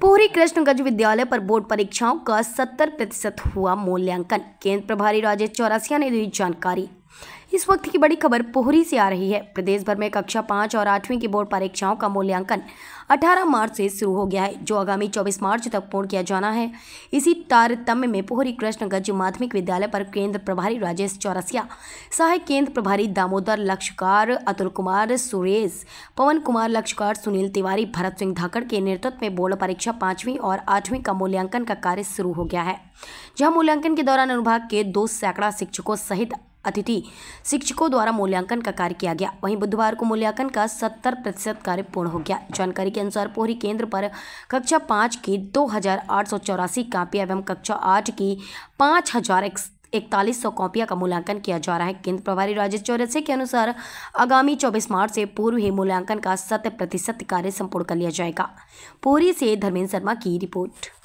पूरी कृष्णगंज विद्यालय पर बोर्ड परीक्षाओं का 70 प्रतिशत हुआ मूल्यांकन केंद्र प्रभारी राजेश चौरसिया ने दी जानकारी इस वक्त की बड़ी खबर पोहरी से आ रही है प्रदेश भर में कक्षा पांच और आठवीं की बोर्ड परीक्षाओं का मूल्यांकन 18 मार्च से शुरू हो गया है जो आगामी 24 मार्च तक पूर्ण किया जाना है इसी तारतम्य में पोहरी कृष्णगंज माध्यमिक विद्यालय पर केंद्र प्रभारी राजेश चौरसिया सहायक केंद्र प्रभारी दामोदर लक्षकार अतुल कुमार सुरेश पवन कुमार लक्षकार सुनील तिवारी भरत सिंह धाकड़ के नेतृत्व में बोर्ड परीक्षा पांचवीं और आठवीं का मूल्यांकन का कार्य शुरू हो गया है जहां मूल्यांकन के दौरान अनुभाग के दो सैकड़ा शिक्षकों सहित अतिथि शिक्षकों द्वारा मूल्यांकन का कार्य किया गया वहीं बुधवार को मूल्यांकन का सत्तर प्रतिशत कार्य पूर्ण हो गया जानकारी के अनुसार पोहरी केंद्र पर कक्षा पाँच की दो हज़ार आठ सौ चौरासी एवं कक्षा आठ की पाँच हज़ार इकतालीस सौ कॉपियाँ का मूल्यांकन किया जा रहा है केंद्र प्रभारी राजेश चौरसे के अनुसार आगामी 24 मार्च से पूर्व ही मूल्यांकन का शत प्रतिशत कार्य संपूर्ण कर लिया जाएगा पूरी से धर्मेंद्र शर्मा की रिपोर्ट